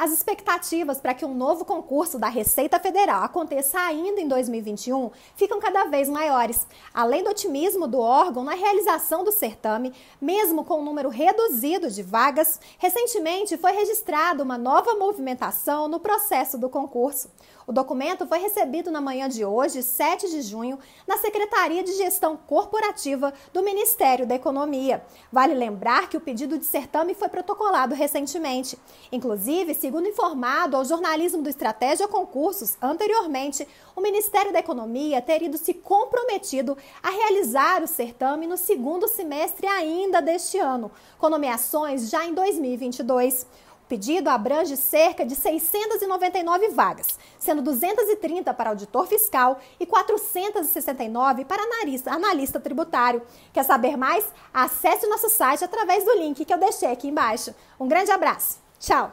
As expectativas para que um novo concurso da Receita Federal aconteça ainda em 2021 ficam cada vez maiores. Além do otimismo do órgão na realização do certame, mesmo com um número reduzido de vagas, recentemente foi registrada uma nova movimentação no processo do concurso. O documento foi recebido na manhã de hoje, 7 de junho, na Secretaria de Gestão Corporativa do Ministério da Economia. Vale lembrar que o pedido de certame foi protocolado recentemente. Inclusive, se Segundo informado ao jornalismo do Estratégia Concursos, anteriormente, o Ministério da Economia teria ido se comprometido a realizar o certame no segundo semestre ainda deste ano, com nomeações já em 2022. O pedido abrange cerca de 699 vagas, sendo 230 para auditor fiscal e 469 para analista, analista tributário. Quer saber mais? Acesse o nosso site através do link que eu deixei aqui embaixo. Um grande abraço. Tchau!